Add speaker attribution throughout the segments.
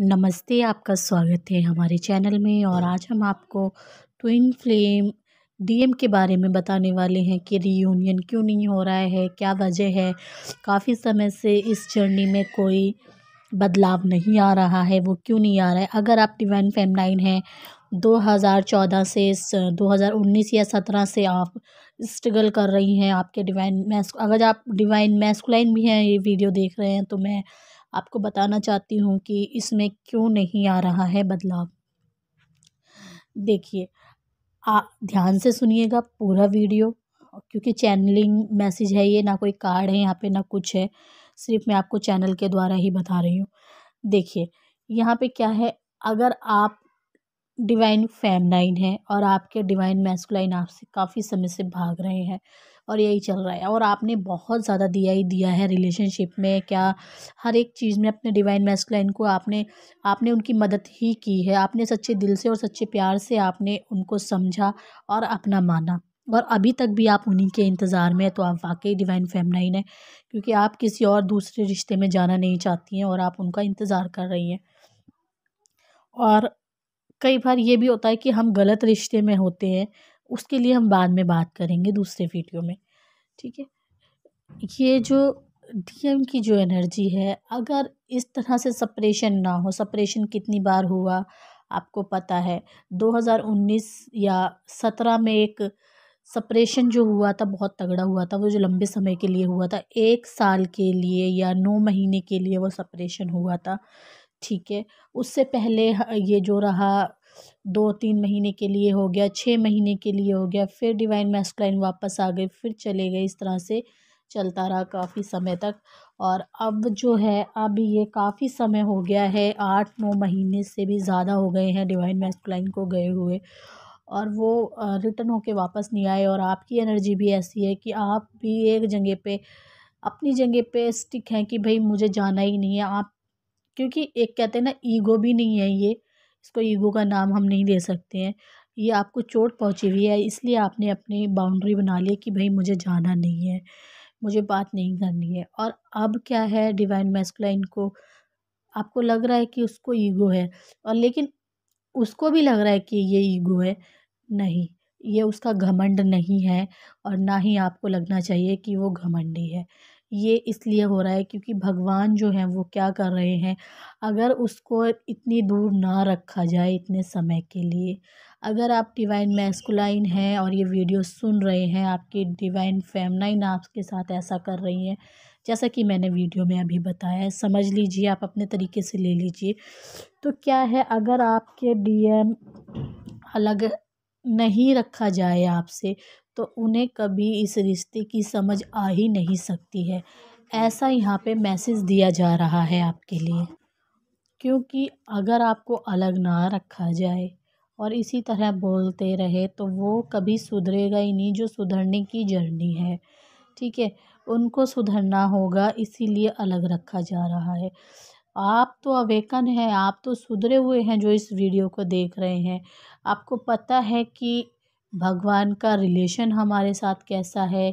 Speaker 1: नमस्ते आपका स्वागत है हमारे चैनल में और आज हम आपको ट्विन फ्लेम डीएम के बारे में बताने वाले हैं कि रीयूनियन क्यों नहीं हो रहा है क्या वजह है काफ़ी समय से इस जर्नी में कोई बदलाव नहीं आ रहा है वो क्यों नहीं आ रहा है अगर आप डिवाइन फैम नाइन हैं 2014 से 2019 या 17 से आप स्ट्रगल कर रही हैं आपके डिवाइन मैस्क अगर आप डिवाइन मैस्कुलाइन भी हैं ये वीडियो देख रहे हैं तो मैं आपको बताना चाहती हूँ कि इसमें क्यों नहीं आ रहा है बदलाव देखिए आ ध्यान से सुनिएगा पूरा वीडियो क्योंकि चैनलिंग मैसेज है ये ना कोई कार्ड है यहाँ पे ना कुछ है सिर्फ मैं आपको चैनल के द्वारा ही बता रही हूँ देखिए यहाँ पे क्या है अगर आप डिवाइन फेमनाइन हैं और आपके डिवाइन मैस्कुलाइन आपसे काफ़ी समय से भाग रहे हैं और यही चल रहा है और आपने बहुत ज़्यादा दिया ही दिया है रिलेशनशिप में क्या हर एक चीज़ में अपने डिवाइन मैस्कुलाइन को आपने आपने उनकी मदद ही की है आपने सच्चे दिल से और सच्चे प्यार से आपने उनको समझा और अपना माना और अभी तक भी आप उन्हीं के इंतज़ार में हैं तो आप वाकई डिवाइन फेमनाइन है क्योंकि आप किसी और दूसरे रिश्ते में जाना नहीं चाहती हैं और आप उनका इंतज़ार कर रही हैं और कई बार ये भी होता है कि हम गलत रिश्ते में होते हैं उसके लिए हम बाद में बात करेंगे दूसरे वीडियो में ठीक है ये जो डीएम की जो एनर्जी है अगर इस तरह से सपरेशन ना हो सपरेशन कितनी बार हुआ आपको पता है 2019 या 17 में एक सपरेशन जो हुआ था बहुत तगड़ा हुआ था वो जो लंबे समय के लिए हुआ था एक साल के लिए या नौ महीने के लिए वो सपरेशन हुआ था ठीक है उससे पहले ये जो रहा दो तीन महीने के लिए हो गया छः महीने के लिए हो गया फिर डिवाइन मैस्कलाइन वापस आ गए फिर चले गए इस तरह से चलता रहा काफ़ी समय तक और अब जो है अब ये काफ़ी समय हो गया है आठ नौ महीने से भी ज़्यादा हो गए हैं डिवाइन मैस्कलाइन को गए हुए और वो रिटर्न होके वापस नहीं आए और आपकी एनर्जी भी ऐसी है कि आप भी एक जगह पे अपनी जगह पे स्टिक हैं कि भाई मुझे जाना ही नहीं है आप क्योंकि एक कहते हैं ना ईगो भी नहीं है ये इसको ईगो का नाम हम नहीं दे सकते हैं ये आपको चोट पहुँची हुई है इसलिए आपने अपनी बाउंड्री बना ली कि भाई मुझे जाना नहीं है मुझे बात नहीं करनी है और अब क्या है डिवाइन मैस्कुलाइन को आपको लग रहा है कि उसको ईगो है और लेकिन उसको भी लग रहा है कि ये ईगो है नहीं ये उसका घमंड नहीं है और ना ही आपको लगना चाहिए कि वो घमंडी है ये इसलिए हो रहा है क्योंकि भगवान जो हैं वो क्या कर रहे हैं अगर उसको इतनी दूर ना रखा जाए इतने समय के लिए अगर आप डिवाइन मैस्कुलाइन हैं और ये वीडियो सुन रहे हैं आपकी डिवाइन फेमनाइन आपके साथ ऐसा कर रही हैं जैसा कि मैंने वीडियो में अभी बताया है समझ लीजिए आप अपने तरीके से ले लीजिए तो क्या है अगर आपके डीएम अलग नहीं रखा जाए आपसे तो उन्हें कभी इस रिश्ते की समझ आ ही नहीं सकती है ऐसा यहाँ पे मैसेज दिया जा रहा है आपके लिए क्योंकि अगर आपको अलग ना रखा जाए और इसी तरह बोलते रहे तो वो कभी सुधरेगा ही नहीं जो सुधरने की जर्नी है ठीक है उनको सुधरना होगा इसीलिए अलग रखा जा रहा है आप तो अवेकन हैं आप तो सुधरे हुए हैं जो इस वीडियो को देख रहे हैं आपको पता है कि भगवान का रिलेशन हमारे साथ कैसा है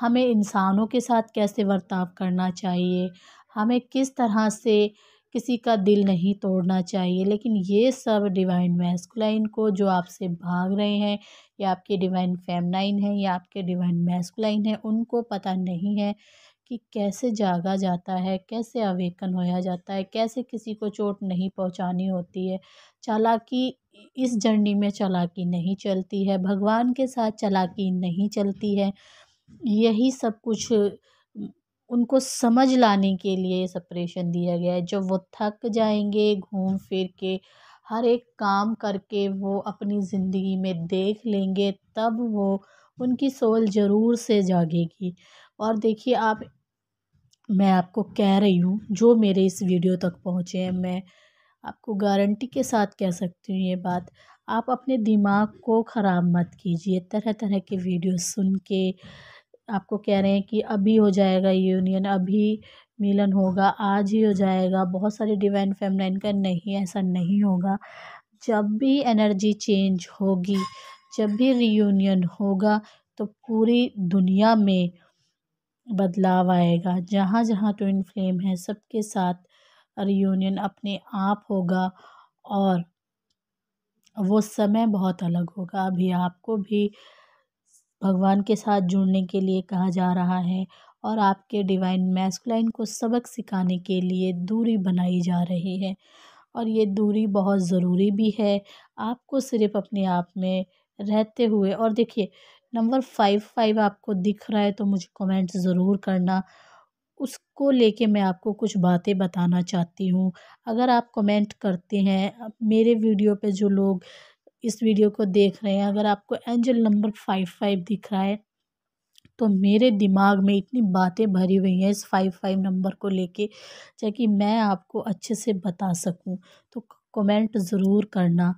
Speaker 1: हमें इंसानों के साथ कैसे बर्ताव करना चाहिए हमें किस तरह से किसी का दिल नहीं तोड़ना चाहिए लेकिन ये सब डिवाइन मैस्कुलाइन को जो आपसे भाग रहे हैं या आपके डिवाइन फेमनाइन है या आपके डिवाइन मैस्कुलाइन है उनको पता नहीं है कि कैसे जागा जाता है कैसे अवेकन होया जाता है कैसे किसी को चोट नहीं पहुंचानी होती है चालाकी इस जर्नी में चालाकी नहीं चलती है भगवान के साथ चालाकी नहीं चलती है यही सब कुछ उनको समझ लाने के लिए सपरेशन दिया गया है जब वो थक जाएंगे घूम फिर के हर एक काम करके वो अपनी ज़िंदगी में देख लेंगे तब वो उनकी सोल ज़रूर से जागेगी और देखिए आप मैं आपको कह रही हूँ जो मेरे इस वीडियो तक पहुँचे हैं मैं आपको गारंटी के साथ कह सकती हूँ ये बात आप अपने दिमाग को ख़राब मत कीजिए तरह तरह के वीडियो सुन के आपको कह रहे हैं कि अभी हो जाएगा यूनियन अभी मिलन होगा आज ही हो जाएगा बहुत सारे डिवाइन फैमिलाइन का नहीं ऐसा नहीं होगा जब भी एनर्जी चेंज होगी जब भी रीयूनियन होगा तो पूरी दुनिया में बदलाव आएगा जहाँ जहाँ ट्विन फ्लेम है सबके साथ रियूनियन अपने आप होगा और वो समय बहुत अलग होगा अभी आपको भी भगवान के साथ जुड़ने के लिए कहा जा रहा है और आपके डिवाइन मैस्कुलाइन को सबक सिखाने के लिए दूरी बनाई जा रही है और ये दूरी बहुत ज़रूरी भी है आपको सिर्फ अपने आप में रहते हुए और देखिए नंबर फाइव फाइव आपको दिख रहा है तो मुझे कमेंट ज़रूर करना उसको लेके मैं आपको कुछ बातें बताना चाहती हूँ अगर आप कमेंट करते हैं मेरे वीडियो पे जो लोग इस वीडियो को देख रहे हैं अगर आपको एंजल नंबर फाइव फाइव दिख रहा है तो मेरे दिमाग में इतनी बातें भरी हुई हैं इस फाइव फाइव नंबर को लेके ताकि मैं आपको अच्छे से बता सकूँ तो कमेंट ज़रूर करना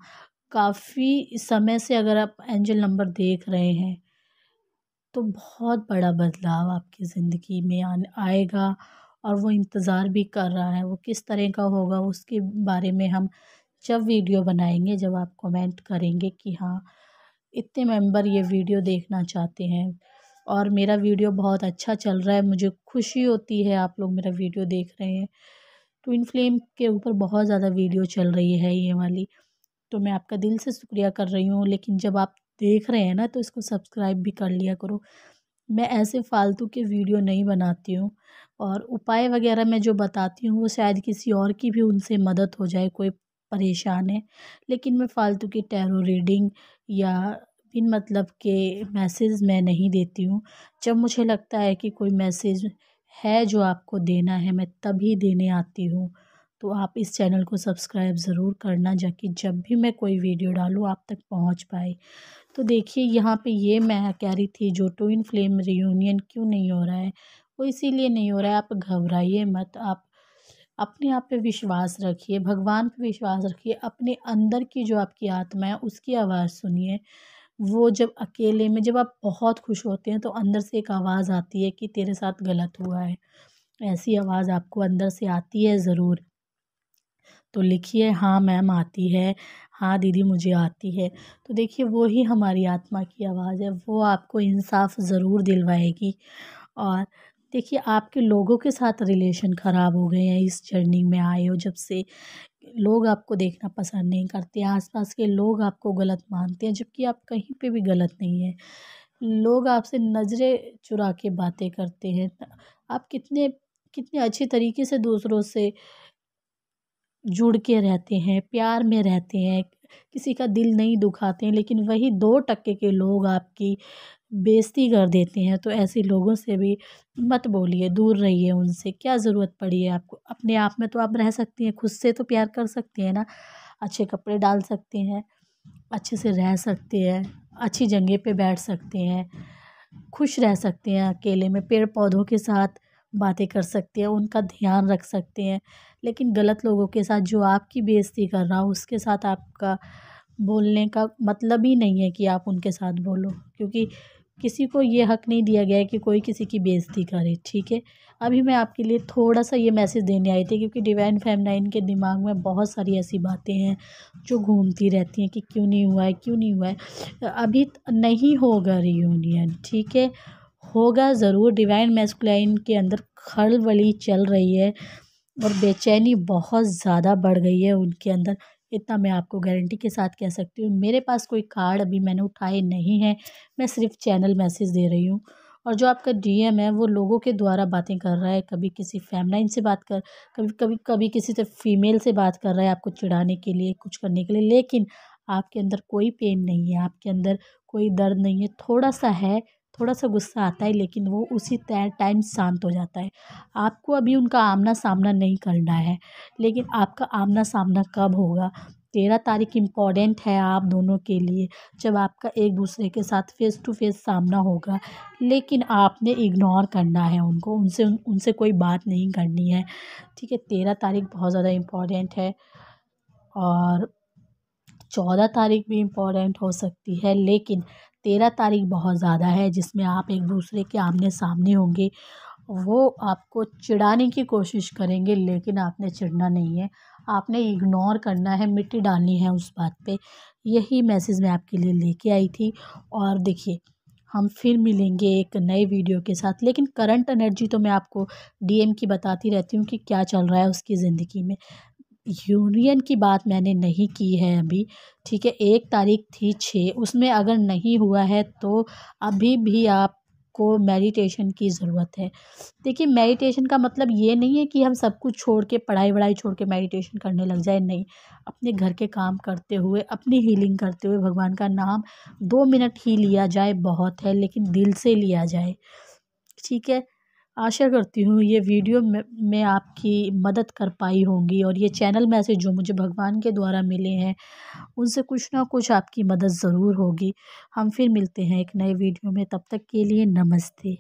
Speaker 1: काफ़ी समय से अगर आप एंजल नंबर देख रहे हैं तो बहुत बड़ा बदलाव आपकी ज़िंदगी में आएगा और वो इंतज़ार भी कर रहा है वो किस तरह का होगा उसके बारे में हम जब वीडियो बनाएंगे जब आप कमेंट करेंगे कि हाँ इतने मेंबर ये वीडियो देखना चाहते हैं और मेरा वीडियो बहुत अच्छा चल रहा है मुझे खुशी होती है आप लोग मेरा वीडियो देख रहे हैं ट्विन तो फ्लेम के ऊपर बहुत ज़्यादा वीडियो चल रही है ये वाली तो मैं आपका दिल से शुक्रिया कर रही हूँ लेकिन जब आप देख रहे हैं ना तो इसको सब्सक्राइब भी कर लिया करो मैं ऐसे फालतू के वीडियो नहीं बनाती हूँ और उपाय वगैरह मैं जो बताती हूँ वो शायद किसी और की भी उनसे मदद हो जाए कोई परेशान है लेकिन मैं फ़ालतू की टैरो रीडिंग या इन मतलब के मैसेज मैं नहीं देती हूँ जब मुझे लगता है कि कोई मैसेज है जो आपको देना है मैं तभी देने आती हूँ तो आप इस चैनल को सब्सक्राइब ज़रूर करना जबकि जब भी मैं कोई वीडियो डालूँ आप तक पहुँच पाए तो देखिए यहाँ पे ये मैं कह रही थी जो टू इन फ्लेम रियूनियन क्यों नहीं हो रहा है वो इसीलिए नहीं हो रहा है आप घबराइए मत आप अपने आप पे विश्वास रखिए भगवान पे विश्वास रखिए अपने अंदर की जो आपकी आत्मा है उसकी आवाज़ सुनिए वो जब अकेले में जब आप बहुत खुश होते हैं तो अंदर से एक आवाज़ आती है कि तेरे साथ गलत हुआ है ऐसी आवाज़ आपको अंदर से आती है ज़रूर तो लिखिए हाँ मैम आती है हाँ दीदी मुझे आती है तो देखिए वो ही हमारी आत्मा की आवाज़ है वो आपको इंसाफ़ ज़रूर दिलवाएगी और देखिए आपके लोगों के साथ रिलेशन ख़राब हो गए हैं इस जर्नी में आए हो जब से लोग आपको देखना पसंद नहीं करते आसपास के लोग आपको गलत मानते हैं जबकि आप कहीं पे भी गलत नहीं हैं लोग आपसे नज़रें चुरा के बातें करते हैं आप कितने कितने अच्छे तरीके से दूसरों से जुड़ के रहते हैं प्यार में रहते हैं किसी का दिल नहीं दुखाते हैं लेकिन वही दो टक्के के लोग आपकी बेइज़्ज़ती कर देते हैं तो ऐसे लोगों से भी मत बोलिए दूर रहिए उनसे क्या ज़रूरत पड़ी है आपको अपने आप में तो आप रह सकती हैं खुद से तो प्यार कर सकती हैं ना अच्छे कपड़े डाल सकते हैं अच्छे से रह सकते हैं अच्छी जगह पे बैठ सकते हैं खुश रह सकते हैं अकेले में पेड़ पौधों के साथ बातें कर सकते हैं उनका ध्यान रख सकते हैं लेकिन गलत लोगों के साथ जो आपकी बेइज़्ज़ती कर रहा हो उसके साथ आपका बोलने का मतलब ही नहीं है कि आप उनके साथ बोलो क्योंकि किसी को ये हक नहीं दिया गया है कि कोई किसी की बेइज़्ज़ती करे ठीक है अभी मैं आपके लिए थोड़ा सा ये मैसेज देने आई थी क्योंकि डिवाइन फेमनाइन के दिमाग में बहुत सारी ऐसी बातें हैं जो घूमती रहती हैं कि क्यों नहीं हुआ है क्यों नहीं हुआ है अभी नहीं होगा रियूनियन ठीक है होगा ज़रूर डिवाइन मेस्कुलाइन के अंदर खड़बली चल रही है और बेचैनी बहुत ज़्यादा बढ़ गई है उनके अंदर इतना मैं आपको गारंटी के साथ कह सकती हूँ मेरे पास कोई कार्ड अभी मैंने उठाए नहीं है मैं सिर्फ चैनल मैसेज दे रही हूँ और जो आपका डीएम है वो लोगों के द्वारा बातें कर रहा है कभी किसी फैमलाइन से बात कर कभी कभी कभी किसी से फीमेल से बात कर रहा है आपको चिढ़ाने के लिए कुछ करने के लिए लेकिन आपके अंदर कोई पेन नहीं है आपके अंदर कोई दर्द नहीं है थोड़ा सा है थोड़ा सा गुस्सा आता है लेकिन वो उसी टाइम शांत हो जाता है आपको अभी उनका आमना सामना नहीं करना है लेकिन आपका आमना सामना कब होगा तेरह तारीख इम्पॉर्टेंट है आप दोनों के लिए जब आपका एक दूसरे के साथ फ़ेस टू फेस सामना होगा लेकिन आपने इग्नोर करना है उनको उनसे उन, उनसे कोई बात नहीं करनी है ठीक है तेरह तारीख बहुत ज़्यादा इम्पॉर्टेंट है और चौदह तारीख भी इम्पॉर्टेंट हो सकती है लेकिन तेरह तारीख बहुत ज़्यादा है जिसमें आप एक दूसरे के आमने सामने होंगे वो आपको चिढ़ाने की कोशिश करेंगे लेकिन आपने चिढ़ना नहीं है आपने इग्नोर करना है मिट्टी डालनी है उस बात पे यही मैसेज मैं आपके लिए लेके आई थी और देखिए हम फिर मिलेंगे एक नए वीडियो के साथ लेकिन करंट एनर्जी तो मैं आपको डीएम की बताती रहती हूँ कि क्या चल रहा है उसकी ज़िंदगी में यूनियन की बात मैंने नहीं की है अभी ठीक है एक तारीख थी छः उसमें अगर नहीं हुआ है तो अभी भी आप को मेडिटेशन की ज़रूरत है देखिए मेडिटेशन का मतलब ये नहीं है कि हम सब कुछ छोड़ के पढ़ाई वढ़ाई छोड़ के मेडिटेशन करने लग जाए नहीं अपने घर के काम करते हुए अपनी हीलिंग करते हुए भगवान का नाम दो मिनट ही लिया जाए बहुत है लेकिन दिल से लिया जाए ठीक है आशा करती हूँ ये वीडियो मैं आपकी मदद कर पाई होंगी और ये चैनल मैसेज जो मुझे भगवान के द्वारा मिले हैं उनसे कुछ ना कुछ आपकी मदद ज़रूर होगी हम फिर मिलते हैं एक नए वीडियो में तब तक के लिए नमस्ते